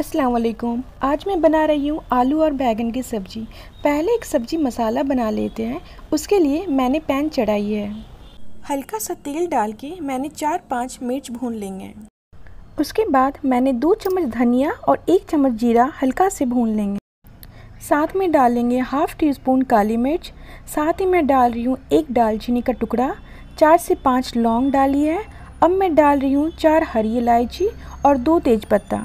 अस्सलाम वालेकुम आज मैं बना रही हूँ आलू और बैगन की सब्ज़ी पहले एक सब्ज़ी मसाला बना लेते हैं उसके लिए मैंने पैन चढ़ाई है हल्का सा तेल डाल के मैंने चार पाँच मिर्च भून लेंगे उसके बाद मैंने दो चम्मच धनिया और एक चम्मच जीरा हल्का से भून लेंगे साथ में डालेंगे हाफ़ टी स्पून काली मिर्च साथ ही मैं डाल रही हूँ एक दालचीनी का टुकड़ा चार से पाँच लौंग डाली है अब मैं डाल रही हूँ चार हरी इलायची और दो तेज़पत्ता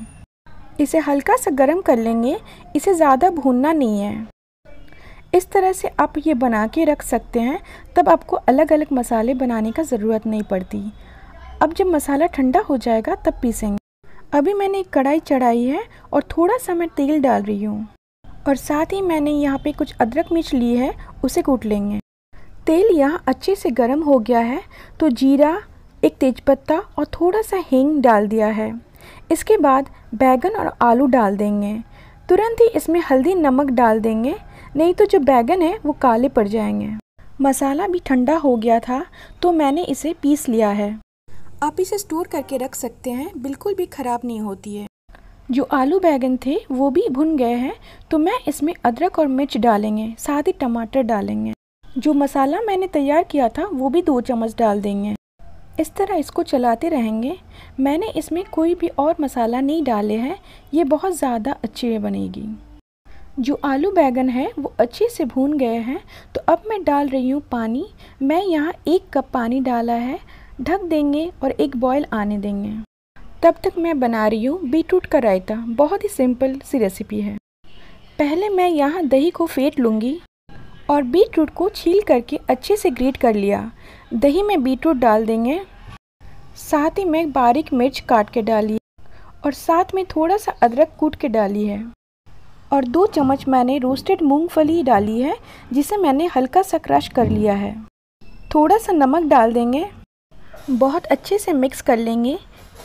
इसे हल्का सा गर्म कर लेंगे इसे ज़्यादा भूनना नहीं है इस तरह से आप ये बना के रख सकते हैं तब आपको अलग अलग मसाले बनाने का ज़रूरत नहीं पड़ती अब जब मसाला ठंडा हो जाएगा तब पीसेंगे अभी मैंने एक कढ़ाई चढ़ाई है और थोड़ा सा मैं तेल डाल रही हूँ और साथ ही मैंने यहाँ पे कुछ अदरक मिर्च ली है उसे कूट लेंगे तेल यहाँ अच्छे से गर्म हो गया है तो जीरा एक तेज़पत्ता और थोड़ा सा हींग डाल दिया है इसके बाद बैगन और आलू डाल देंगे तुरंत ही इसमें हल्दी नमक डाल देंगे नहीं तो जो बैगन है वो काले पड़ जाएंगे मसाला भी ठंडा हो गया था तो मैंने इसे पीस लिया है आप इसे स्टोर करके रख सकते हैं बिल्कुल भी ख़राब नहीं होती है जो आलू बैगन थे वो भी भुन गए हैं तो मैं इसमें अदरक और मिर्च डालेंगे साथ ही टमाटर डालेंगे जो मसाला मैंने तैयार किया था वो भी दो चम्मच डाल देंगे इस तरह इसको चलाते रहेंगे मैंने इसमें कोई भी और मसाला नहीं डाले हैं ये बहुत ज़्यादा अच्छी बनेगी जो आलू बैगन है वो अच्छे से भून गए हैं तो अब मैं डाल रही हूँ पानी मैं यहाँ एक कप पानी डाला है ढक देंगे और एक बॉयल आने देंगे तब तक मैं बना रही हूँ बीटरूट का रायता बहुत ही सिंपल सी रेसिपी है पहले मैं यहाँ दही को फेंट लूँगी और बीटरूट को छील करके अच्छे से ग्रेट कर लिया दही में बीटरूट डाल देंगे साथ ही में बारीक मिर्च काट के डाली और साथ में थोड़ा सा अदरक कूट के डाली है और दो चम्मच मैंने रोस्टेड मूंगफली डाली है जिसे मैंने हल्का सा क्रश कर लिया है थोड़ा सा नमक डाल देंगे बहुत अच्छे से मिक्स कर लेंगे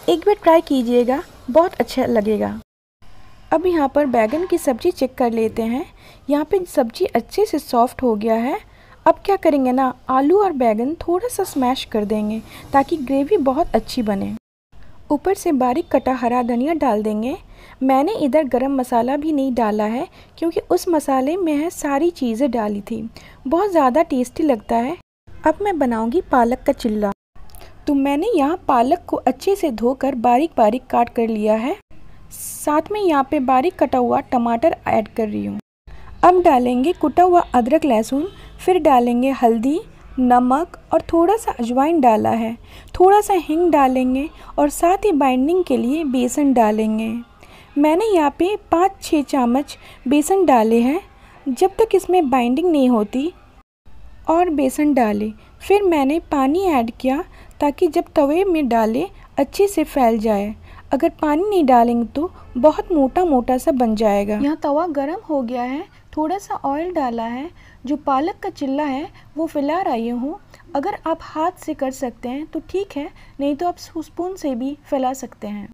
एक बार ट्राई कीजिएगा बहुत अच्छा लगेगा अब यहाँ पर बैगन की सब्ज़ी चेक कर लेते हैं यहाँ पे सब्ज़ी अच्छे से सॉफ्ट हो गया है अब क्या करेंगे ना आलू और बैगन थोड़ा सा स्मैश कर देंगे ताकि ग्रेवी बहुत अच्छी बने ऊपर से बारीक कटा हरा धनिया डाल देंगे मैंने इधर गरम मसाला भी नहीं डाला है क्योंकि उस मसाले में है सारी चीज़ें डाली थी बहुत ज़्यादा टेस्टी लगता है अब मैं बनाऊँगी पालक का चिल्ला तो मैंने यहाँ पालक को अच्छे से धोकर बारीक बारीक काट कर लिया है साथ में यहाँ पे बारीक कटा हुआ टमाटर ऐड कर रही हूँ अब डालेंगे कुटा हुआ अदरक लहसुन फिर डालेंगे हल्दी नमक और थोड़ा सा अजवाइन डाला है थोड़ा सा हिंग डालेंगे और साथ ही बाइंडिंग के लिए बेसन डालेंगे मैंने यहाँ पे पाँच छः चम्मच बेसन डाले हैं जब तक इसमें बाइंडिंग नहीं होती और बेसन डाले फिर मैंने पानी ऐड किया ताकि जब तवे में डाले अच्छे से फैल जाए अगर पानी नहीं डालेंगे तो बहुत मोटा मोटा सा बन जाएगा यहाँ तवा गर्म हो गया है थोड़ा सा ऑयल डाला है जो पालक का चिल्ला है वो फैला रही हूँ अगर आप हाथ से कर सकते हैं तो ठीक है नहीं तो आप स्पून से भी फैला सकते हैं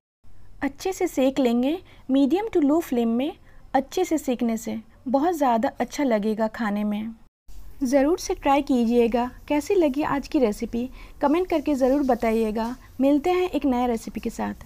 अच्छे से सेक लेंगे मीडियम टू लो फ्लेम में अच्छे से सेकने से बहुत ज़्यादा अच्छा लगेगा खाने में ज़रूर से ट्राई कीजिएगा कैसी लगी आज की रेसिपी कमेंट करके ज़रूर बताइएगा मिलते हैं एक नए रेसिपी के साथ